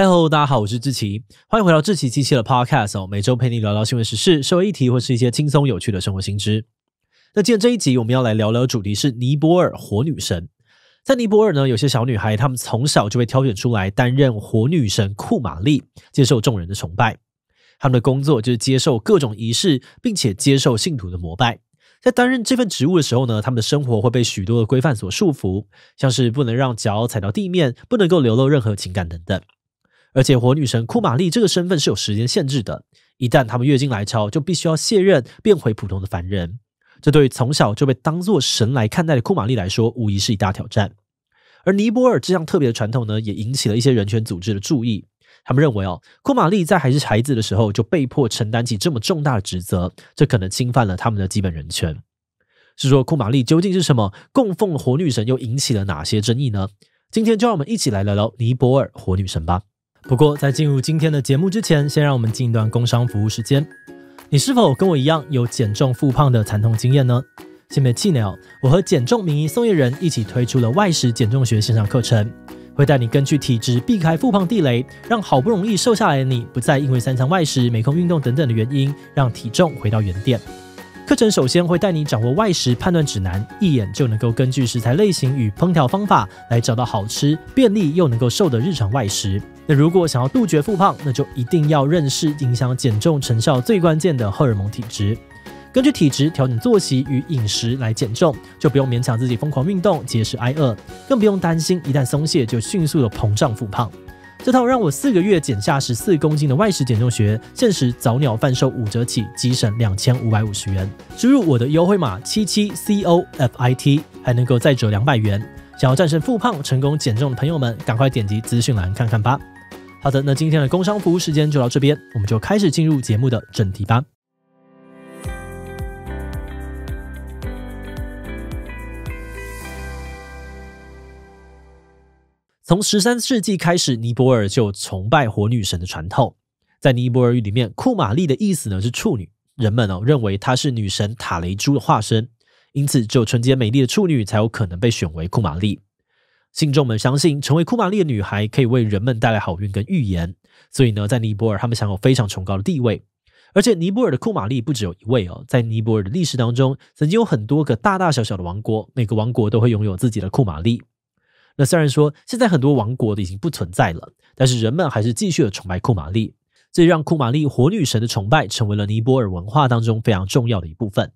嗨，Hello，大家好，我是志奇，欢迎回到志奇机器的 Podcast 哦。每周陪你聊聊新闻时事、社会议题，或是一些轻松有趣的生活新知。那今天这一集，我们要来聊聊主题是尼泊尔火女神。在尼泊尔呢，有些小女孩，她们从小就被挑选出来担任火女神库玛丽，接受众人的崇拜。她们的工作就是接受各种仪式，并且接受信徒的膜拜。在担任这份职务的时候呢，她们的生活会被许多的规范所束缚，像是不能让脚踩到地面，不能够流露任何情感等等。而且火女神库玛丽这个身份是有时间限制的，一旦她们月经来潮，就必须要卸任变回普通的凡人。这对于从小就被当作神来看待的库玛丽来说，无疑是一大挑战。而尼泊尔这项特别的传统呢，也引起了一些人权组织的注意。他们认为，哦，库玛丽在还是孩子的时候就被迫承担起这么重大的职责，这可能侵犯了他们的基本人权。是说库玛丽究竟是什么？供奉火女神又引起了哪些争议呢？今天就让我们一起来聊聊尼泊尔火女神吧。不过，在进入今天的节目之前，先让我们进一段工商服务时间。你是否跟我一样有减重复胖的惨痛经验呢？先别气馁哦，我和减重名医宋叶人一起推出了外食减重学线上课程，会带你根据体质避开复胖地雷，让好不容易瘦下来的你不再因为三餐外食、没空运动等等的原因，让体重回到原点。课程首先会带你掌握外食判断指南，一眼就能够根据食材类型与烹调方法来找到好吃、便利又能够瘦的日常外食。那如果想要杜绝复胖，那就一定要认识影响减重成效最关键的荷尔蒙体质。根据体质调整作息与饮食来减重，就不用勉强自己疯狂运动、节食挨饿，更不用担心一旦松懈就迅速的膨胀复胖。这套让我四个月减下十四公斤的外食减重学，限时早鸟贩售五折起，即省两千五百五十元。输入我的优惠码七七 COFIT，还能够再折两百元。想要战胜复胖、成功减重的朋友们，赶快点击资讯栏看看吧。好的，那今天的工商服务时间就到这边，我们就开始进入节目的正题吧。从十三世纪开始，尼泊尔就崇拜火女神的传统。在尼泊尔语里面，库玛丽的意思呢是处女。人们哦认为她是女神塔雷珠的化身，因此只有纯洁美丽的处女才有可能被选为库玛丽。信众们相信，成为库玛丽的女孩可以为人们带来好运跟预言。所以呢，在尼泊尔，他们享有非常崇高的地位。而且，尼泊尔的库玛丽不只有一位哦。在尼泊尔的历史当中，曾经有很多个大大小小的王国，每个王国都会拥有自己的库玛丽。那虽然说现在很多王国都已经不存在了，但是人们还是继续的崇拜库玛丽，这让库玛丽火女神的崇拜成为了尼泊尔文化当中非常重要的一部分。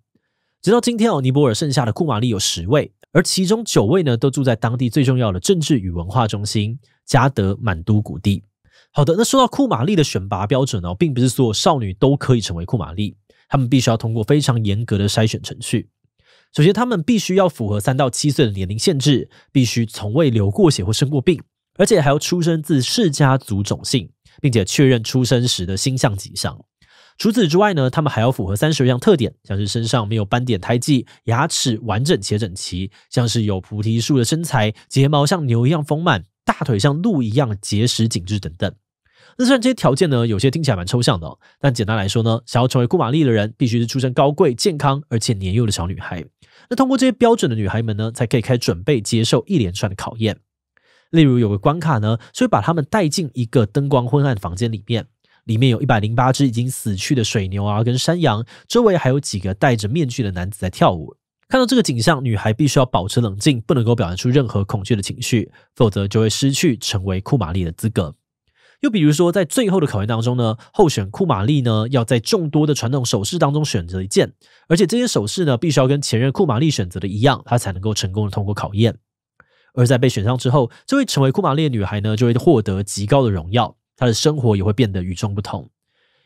直到今天哦，尼泊尔剩下的库玛丽有十位，而其中九位呢都住在当地最重要的政治与文化中心加德满都谷地。好的，那说到库玛丽的选拔标准哦，并不是所有少女都可以成为库玛丽，她们必须要通过非常严格的筛选程序。首先，他们必须要符合三到七岁的年龄限制，必须从未流过血或生过病，而且还要出生自世家族种姓，并且确认出生时的星象吉祥。除此之外呢，他们还要符合三十项特点，像是身上没有斑点胎记，牙齿完整且整齐，像是有菩提树的身材，睫毛像牛一样丰满，大腿像鹿一样结实紧致等等。那虽然这些条件呢，有些听起来蛮抽象的，但简单来说呢，想要成为库玛丽的人，必须是出身高贵、健康而且年幼的小女孩。那通过这些标准的女孩们呢，才可以开始准备接受一连串的考验。例如有个关卡呢，就会把她们带进一个灯光昏暗的房间里面，里面有一百零八只已经死去的水牛啊跟山羊，周围还有几个戴着面具的男子在跳舞。看到这个景象，女孩必须要保持冷静，不能够表现出任何恐惧的情绪，否则就会失去成为库玛丽的资格。又比如说，在最后的考验当中呢，候选库玛丽呢要在众多的传统首饰当中选择一件，而且这些首饰呢必须要跟前任库玛丽选择的一样，她才能够成功的通过考验。而在被选上之后，这位成为库玛丽的女孩呢，就会获得极高的荣耀，她的生活也会变得与众不同。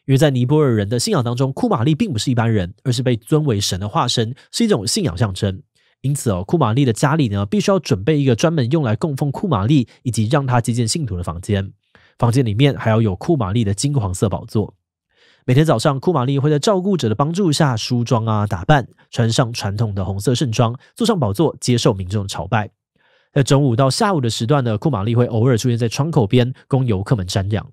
因为在尼泊尔人的信仰当中，库玛丽并不是一般人，而是被尊为神的化身，是一种信仰象征。因此哦，库玛丽的家里呢，必须要准备一个专门用来供奉库玛丽以及让她接见信徒的房间。房间里面还要有库玛丽的金黄色宝座。每天早上，库玛丽会在照顾者的帮助下梳妆啊、打扮，穿上传统的红色盛装，坐上宝座，接受民众的朝拜。在中午到下午的时段呢，库玛丽会偶尔出现在窗口边，供游客们瞻仰。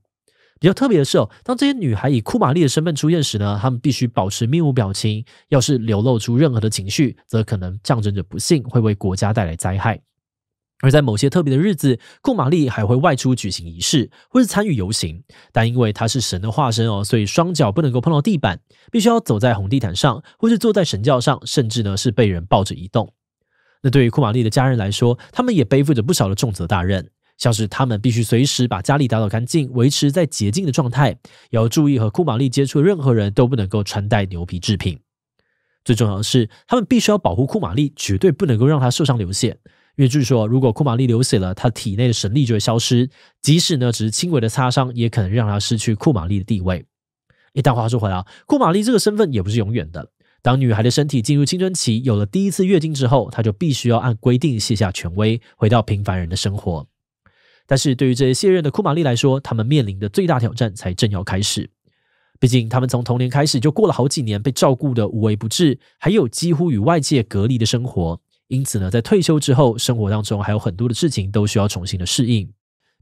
比较特别的是哦，当这些女孩以库玛丽的身份出现时呢，她们必须保持面无表情，要是流露出任何的情绪，则可能象征着不幸，会为国家带来灾害。而在某些特别的日子，库玛丽还会外出举行仪式，或是参与游行。但因为他是神的化身哦，所以双脚不能够碰到地板，必须要走在红地毯上，或是坐在神轿上，甚至呢是被人抱着移动。那对于库玛丽的家人来说，他们也背负着不少的重责大任，像是他们必须随时把家里打扫干净，维持在洁净的状态，要注意和库玛丽接触的任何人都不能够穿戴牛皮制品。最重要的是，他们必须要保护库玛丽，绝对不能够让他受伤流血。因为据说，如果库玛丽流血了，她体内的神力就会消失。即使呢，只是轻微的擦伤，也可能让她失去库玛丽的地位。一旦话说回来，库玛丽这个身份也不是永远的。当女孩的身体进入青春期，有了第一次月经之后，她就必须要按规定卸下权威，回到平凡人的生活。但是对于这些卸任的库玛丽来说，他们面临的最大挑战才正要开始。毕竟，他们从童年开始就过了好几年被照顾的无微不至，还有几乎与外界隔离的生活。因此呢，在退休之后，生活当中还有很多的事情都需要重新的适应。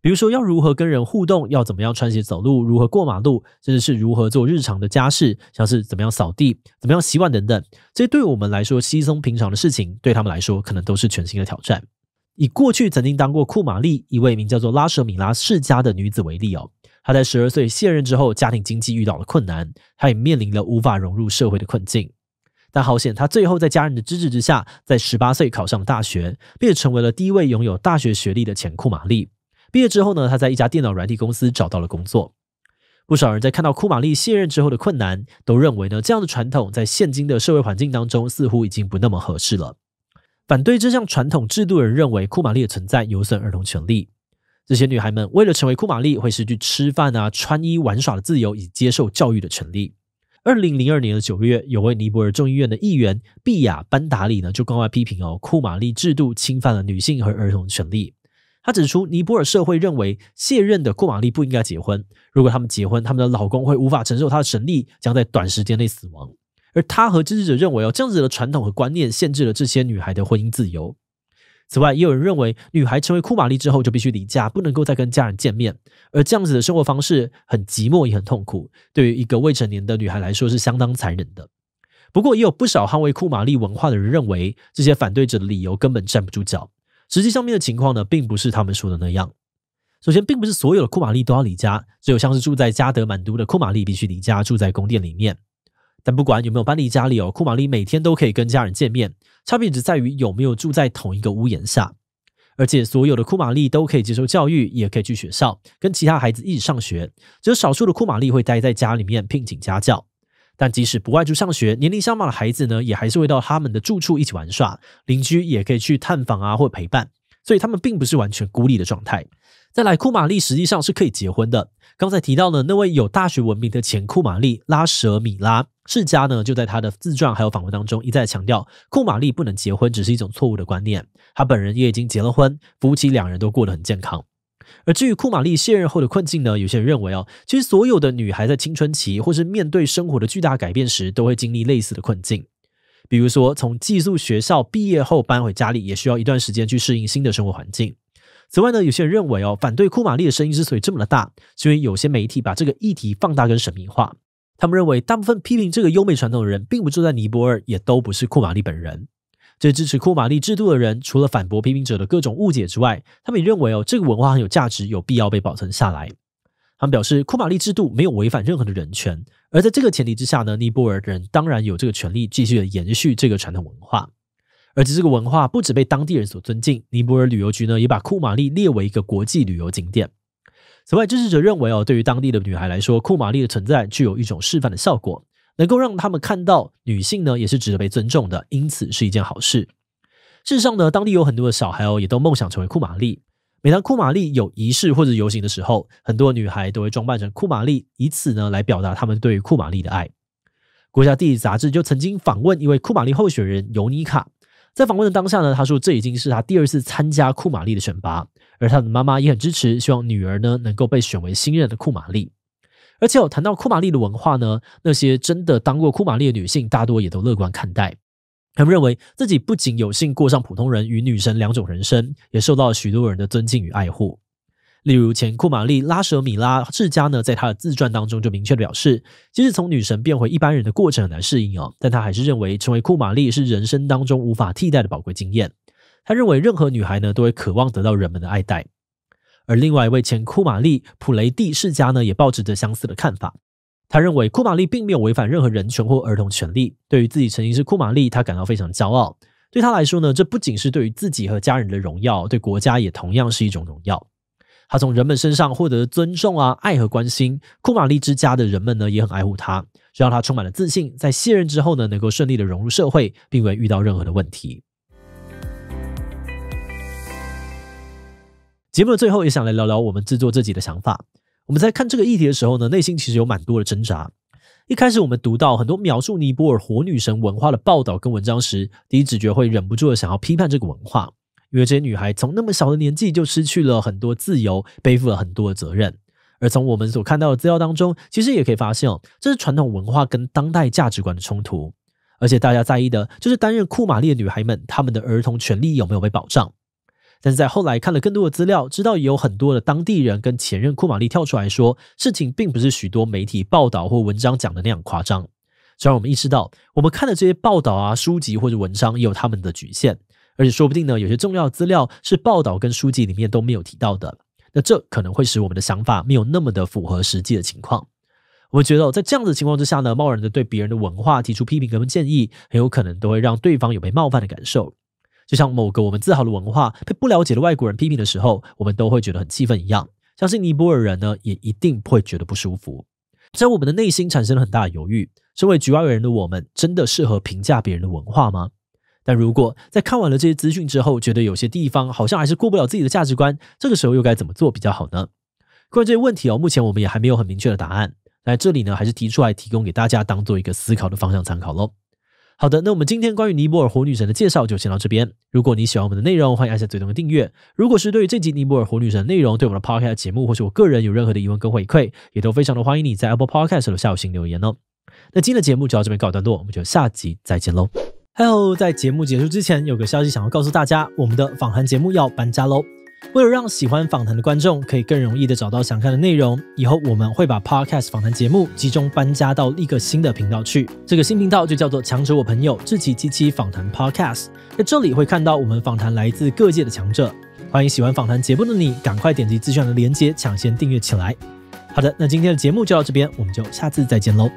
比如说，要如何跟人互动，要怎么样穿鞋走路，如何过马路，甚至是如何做日常的家事，像是怎么样扫地、怎么样洗碗等等，这些对我们来说稀松平常的事情，对他们来说可能都是全新的挑战。以过去曾经当过库玛丽一位名叫做拉舍米拉世家的女子为例哦，她在十二岁卸任之后，家庭经济遇到了困难，她也面临了无法融入社会的困境。但好险，他最后在家人的支持之下，在十八岁考上大学，并且成为了第一位拥有大学学历的前库玛丽。毕业之后呢，他在一家电脑软体公司找到了工作。不少人在看到库玛丽卸任之后的困难，都认为呢，这样的传统在现今的社会环境当中似乎已经不那么合适了。反对这项传统制度的人认为，库玛丽的存在有损儿童权利。这些女孩们为了成为库玛丽，会失去吃饭啊、穿衣、玩耍的自由，以接受教育的权利。二零零二年的九月，有位尼泊尔众议院的议员毕雅班达里呢，就公开批评哦，库玛利制度侵犯了女性和儿童权利。他指出，尼泊尔社会认为卸任的库玛利不应该结婚，如果他们结婚，他们的老公会无法承受他的神力，将在短时间内死亡。而他和支持者认为哦，这样子的传统和观念限制了这些女孩的婚姻自由。此外，也有人认为，女孩成为库玛丽之后就必须离家，不能够再跟家人见面，而这样子的生活方式很寂寞也很痛苦，对于一个未成年的女孩来说是相当残忍的。不过，也有不少捍卫库玛丽文化的人认为，这些反对者的理由根本站不住脚。实际上面的情况呢，并不是他们说的那样。首先，并不是所有的库玛丽都要离家，只有像是住在加德满都的库玛丽必须离家，住在宫殿里面。但不管有没有搬离家里哦，库玛丽每天都可以跟家人见面，差别只在于有没有住在同一个屋檐下。而且所有的库玛丽都可以接受教育，也可以去学校跟其他孩子一起上学。只有少数的库玛丽会待在家里面聘请家教。但即使不外出上学，年龄相仿的孩子呢，也还是会到他们的住处一起玩耍。邻居也可以去探访啊，或陪伴，所以他们并不是完全孤立的状态。再来，库玛丽实际上是可以结婚的。刚才提到的那位有大学文凭的前库玛丽拉舍米拉。世家呢，就在他的自传还有访问当中一再强调，库玛丽不能结婚只是一种错误的观念。他本人也已经结了婚，夫妻两人都过得很健康。而至于库玛丽卸任后的困境呢，有些人认为哦，其实所有的女孩在青春期或是面对生活的巨大改变时，都会经历类似的困境。比如说，从寄宿学校毕业后搬回家里，也需要一段时间去适应新的生活环境。此外呢，有些人认为哦，反对库玛丽的声音之所以这么的大，是因为有些媒体把这个议题放大跟神秘化。他们认为，大部分批评这个优美传统的人并不住在尼泊尔，也都不是库玛丽本人。这支持库玛丽制度的人，除了反驳批评者的各种误解之外，他们也认为哦，这个文化很有价值，有必要被保存下来。他们表示，库玛丽制度没有违反任何的人权，而在这个前提之下呢，尼泊尔人当然有这个权利继续的延续这个传统文化。而且，这个文化不止被当地人所尊敬，尼泊尔旅游局呢也把库玛丽列为一个国际旅游景点。此外，支持者认为哦，对于当地的女孩来说，库玛丽的存在具有一种示范的效果，能够让他们看到女性呢也是值得被尊重的，因此是一件好事。事实上呢，当地有很多的小孩哦，也都梦想成为库玛丽。每当库玛丽有仪式或者游行的时候，很多女孩都会装扮成库玛丽，以此呢来表达他们对于库玛丽的爱。国家地理杂志就曾经访问一位库玛丽候选人尤尼卡。在访问的当下呢，他说这已经是他第二次参加库玛丽的选拔，而他的妈妈也很支持，希望女儿呢能够被选为新任的库玛丽。而且有谈到库玛丽的文化呢，那些真的当过库玛丽的女性大多也都乐观看待，他们认为自己不仅有幸过上普通人与女神两种人生，也受到了许多人的尊敬与爱护。例如，前库玛丽拉舍米拉世家呢，在他的自传当中就明确的表示，其实从女神变回一般人的过程很难适应哦，但他还是认为成为库玛丽是人生当中无法替代的宝贵经验。他认为任何女孩呢，都会渴望得到人们的爱戴。而另外一位前库玛丽普雷蒂世家呢，也抱持着相似的看法。他认为库玛丽并没有违反任何人权或儿童权利。对于自己曾经是库玛丽，他感到非常骄傲。对他来说呢，这不仅是对于自己和家人的荣耀，对国家也同样是一种荣耀。他从人们身上获得尊重啊、爱和关心，库玛利之家的人们呢也很爱护他，这让他充满了自信。在卸任之后呢，能够顺利的融入社会，并未遇到任何的问题。节目的最后也想来聊聊我们制作自己的想法。我们在看这个议题的时候呢，内心其实有蛮多的挣扎。一开始我们读到很多描述尼泊尔火女神文化的报道跟文章时，第一直觉会忍不住的想要批判这个文化。因为这些女孩从那么小的年纪就失去了很多自由，背负了很多的责任。而从我们所看到的资料当中，其实也可以发现，这是传统文化跟当代价值观的冲突。而且大家在意的就是担任库玛丽的女孩们，他们的儿童权利有没有被保障？但是在后来看了更多的资料，知道也有很多的当地人跟前任库玛丽跳出来说，事情并不是许多媒体报道或文章讲的那样夸张。这让我们意识到，我们看的这些报道啊、书籍或者文章也有他们的局限。而且说不定呢，有些重要资料是报道跟书籍里面都没有提到的，那这可能会使我们的想法没有那么的符合实际的情况。我们觉得，在这样的情况之下呢，贸然的对别人的文化提出批评跟建议，很有可能都会让对方有被冒犯的感受。就像某个我们自豪的文化被不了解的外国人批评的时候，我们都会觉得很气愤一样，相信尼泊尔人呢也一定会觉得不舒服。在我们的内心产生了很大的犹豫：，身为局外人的我们，真的适合评价别人的文化吗？但如果在看完了这些资讯之后，觉得有些地方好像还是过不了自己的价值观，这个时候又该怎么做比较好呢？关于这些问题哦，目前我们也还没有很明确的答案。那这里呢，还是提出来提供给大家当做一个思考的方向参考喽。好的，那我们今天关于尼泊尔火女神的介绍就先到这边。如果你喜欢我们的内容，欢迎按下最动的订阅。如果是对于这集尼泊尔火女神内容，对我们的 Podcast 节目，或是我个人有任何的疑问跟回馈，也都非常的欢迎你在 Apple Podcast 的下五星留言哦。那今天的节目就到这边告一段落，我们就下集再见喽。Hello，在节目结束之前，有个消息想要告诉大家，我们的访谈节目要搬家喽。为了让喜欢访谈的观众可以更容易的找到想看的内容，以后我们会把 podcast 访谈节目集中搬家到一个新的频道去。这个新频道就叫做“强者我朋友志己机七访谈 podcast”，在这里会看到我们访谈来自各界的强者。欢迎喜欢访谈节目的你，赶快点击资讯的链接，抢先订阅起来。好的，那今天的节目就到这边，我们就下次再见喽。